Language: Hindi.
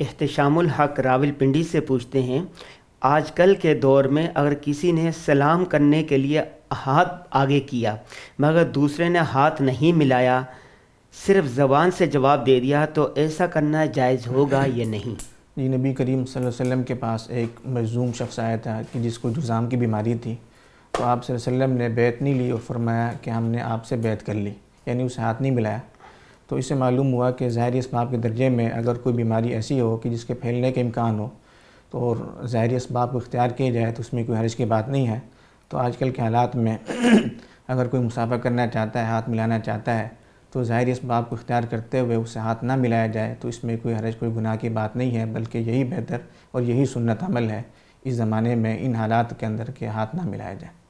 एहतशामुल हक रावलपिंडी से पूछते हैं आजकल के दौर में अगर किसी ने सलाम करने के लिए हाथ आगे किया मगर दूसरे ने हाथ नहीं मिलाया सिर्फ ज़बान से जवाब दे दिया तो ऐसा करना जायज़ होगा या नहीं जी नबी करीम वसल्लम के पास एक मजलूम शख्स आया था कि जिसको जुज़ाम की बीमारी थी तो आप वसल्लम ने बैत नहीं ली और फरमाया कि हमने आपसे बैत कर ली यानी उसे हाथ नहीं मिलाया तो इससे मालूम हुआ कि ज़ाहरी इसबाब के दर्जे में अगर कोई बीमारी ऐसी हो कि जिसके फैलने के इम्कान हो तो और ज़ाहरी इसबाब को इख्तियार किया जाए तो उसमें कोई हरज की बात नहीं है तो आजकल के हालात में अगर कोई मुसाफा करना चाहता है हाथ मिलाना चाहता है तो ज़ाहिर इसबाब को इख्तियार करते हुए उसे हाथ ना मिलाया जाए तो इसमें कोई हरज कोई गुनाह की बात नहीं है बल्कि यही बेहतर और यही सुनत अमल है इस ज़माने में इन हालात के अंदर के हाथ ना मिलाया जाए